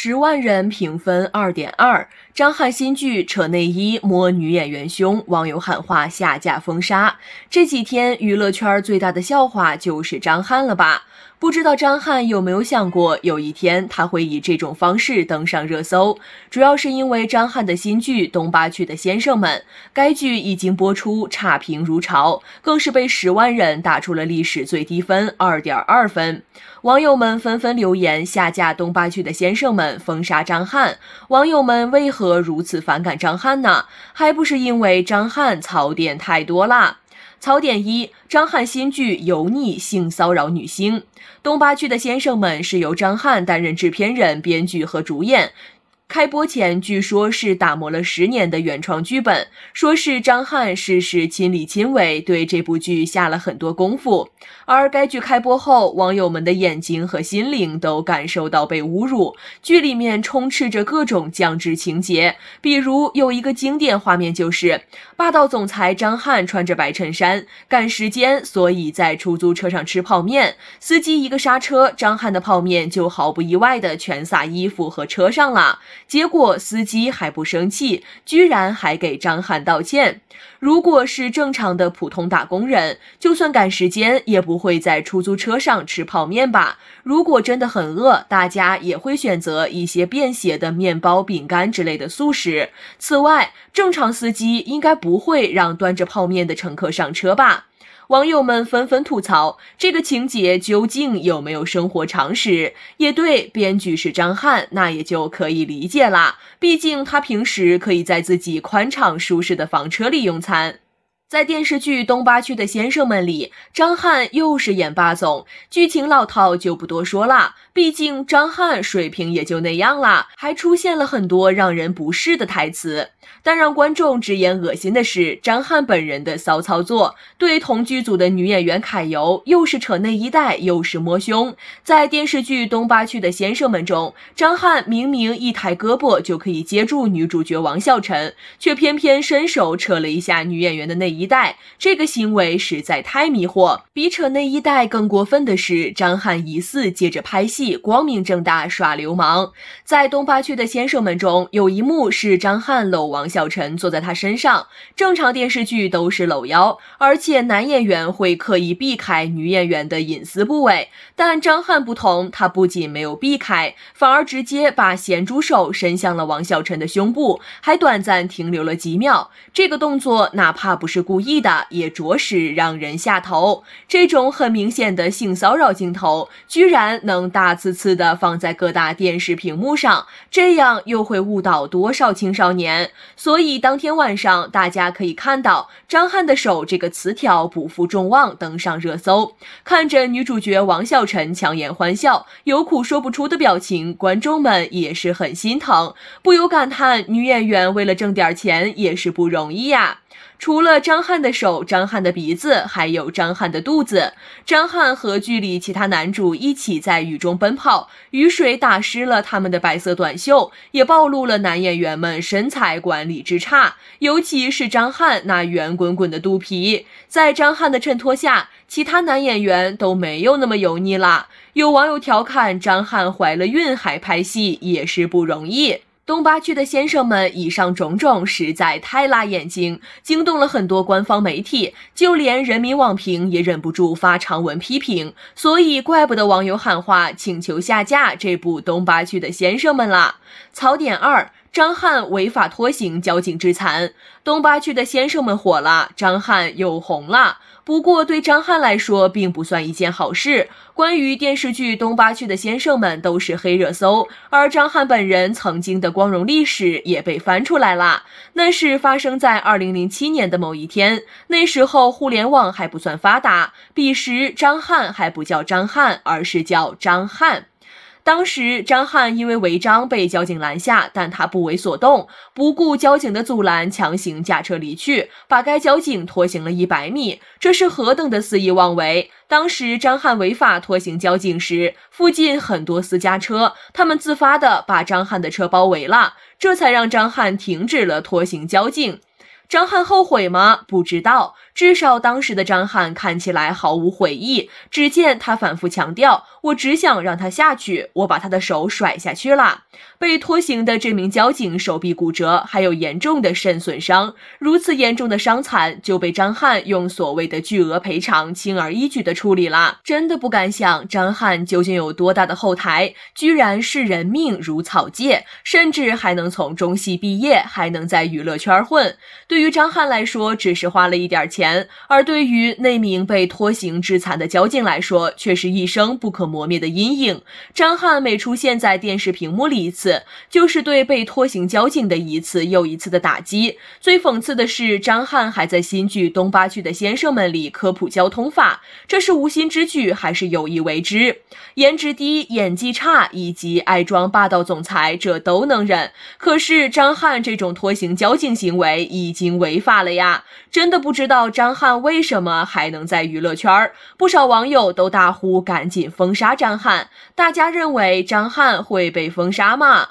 十万人评分二点二，张翰新剧扯内衣摸女演员胸，网友喊话下架封杀。这几天娱乐圈最大的笑话就是张翰了吧？不知道张翰有没有想过有一天他会以这种方式登上热搜？主要是因为张翰的新剧《东八区的先生们》，该剧已经播出，差评如潮，更是被十万人打出了历史最低分二点二分。网友们纷纷留言下架《东八区的先生们》。封杀张翰，网友们为何如此反感张翰呢？还不是因为张翰槽点太多啦。槽点一，张翰新剧油腻性骚扰女星。东八区的先生们是由张翰担任制片人、编剧和主演。开播前，据说是打磨了十年的原创剧本，说是张翰事事亲力亲为，对这部剧下了很多功夫。而该剧开播后，网友们的眼睛和心灵都感受到被侮辱，剧里面充斥着各种降智情节。比如有一个经典画面就是，霸道总裁张翰穿着白衬衫，赶时间，所以在出租车上吃泡面，司机一个刹车，张翰的泡面就毫不意外的全洒衣服和车上了。结果司机还不生气，居然还给张翰道歉。如果是正常的普通打工人，就算赶时间，也不会在出租车上吃泡面吧？如果真的很饿，大家也会选择一些便携的面包、饼干之类的速食。此外，正常司机应该不会让端着泡面的乘客上车吧？网友们纷纷吐槽这个情节究竟有没有生活常识？也对，编剧是张翰，那也就可以理解啦。毕竟他平时可以在自己宽敞舒适的房车里用餐。在电视剧《东八区的先生们》里，张翰又是演霸总，剧情老套就不多说了。毕竟张翰水平也就那样啦，还出现了很多让人不适的台词。但让观众直言恶心的是张翰本人的骚操作，对同剧组的女演员揩油，又是扯内衣带，又是摸胸。在电视剧《东八区的先生们》中，张翰明明一抬胳膊就可以接住女主角王笑晨，却偏偏伸手扯了一下女演员的内衣带，这个行为实在太迷惑。比扯内衣带更过分的是，张翰疑似借着拍戏。光明正大耍流氓，在东八区的先生们中，有一幕是张翰搂王小晨坐在他身上。正常电视剧都是搂腰，而且男演员会刻意避开女演员的隐私部位，但张翰不同，他不仅没有避开，反而直接把咸猪手伸向了王小晨的胸部，还短暂停留了几秒。这个动作哪怕不是故意的，也着实让人下头。这种很明显的性骚扰镜头，居然能大。次次的放在各大电视屏幕上，这样又会误导多少青少年？所以当天晚上，大家可以看到张翰的手这个词条不负众望登上热搜。看着女主角王晓晨强颜欢笑、有苦说不出的表情，观众们也是很心疼，不由感叹女演员为了挣点钱也是不容易呀。除了张翰的手，张翰的鼻子，还有张翰的肚子。张翰和剧里其他男主一起在雨中奔跑，雨水打湿了他们的白色短袖，也暴露了男演员们身材管理之差。尤其是张翰那圆滚滚的肚皮，在张翰的衬托下，其他男演员都没有那么油腻了。有网友调侃：“张翰怀了孕还拍戏，也是不容易。”东八区的先生们，以上种种实在太辣眼睛，惊动了很多官方媒体，就连人民网评也忍不住发长文批评，所以怪不得网友喊话请求下架这部东八区的先生们啦。槽点二。张翰违法拖行，交警致残，《东八区的先生们》火了，张翰又红了。不过，对张翰来说，并不算一件好事。关于电视剧《东八区的先生们》，都是黑热搜，而张翰本人曾经的光荣历史也被翻出来了。那是发生在二零零七年的某一天，那时候互联网还不算发达，彼时张翰还不叫张翰，而是叫张翰。当时张翰因为违章被交警拦下，但他不为所动，不顾交警的阻拦，强行驾车离去，把该交警拖行了一百米。这是何等的肆意妄为！当时张翰违法拖行交警时，附近很多私家车，他们自发的把张翰的车包围了，这才让张翰停止了拖行交警。张翰后悔吗？不知道。至少当时的张翰看起来毫无悔意，只见他反复强调：“我只想让他下去，我把他的手甩下去了。”被拖行的这名交警手臂骨折，还有严重的肾损伤，如此严重的伤残就被张翰用所谓的巨额赔偿轻而易举的处理了。真的不敢想张翰究竟有多大的后台，居然是人命如草芥，甚至还能从中戏毕业，还能在娱乐圈混。对于张翰来说，只是花了一点钱。而对于那名被拖行致残的交警来说，却是一生不可磨灭的阴影。张翰每出现在电视屏幕里一次，就是对被拖行交警的一次又一次的打击。最讽刺的是，张翰还在新剧《东八区的先生们》里科普交通法，这是无心之举还是有意为之？颜值低、演技差，以及爱装霸道总裁，这都能忍。可是张翰这种拖行交警行为已经违法了呀！真的不知道。张翰为什么还能在娱乐圈？不少网友都大呼赶紧封杀张翰。大家认为张翰会被封杀吗？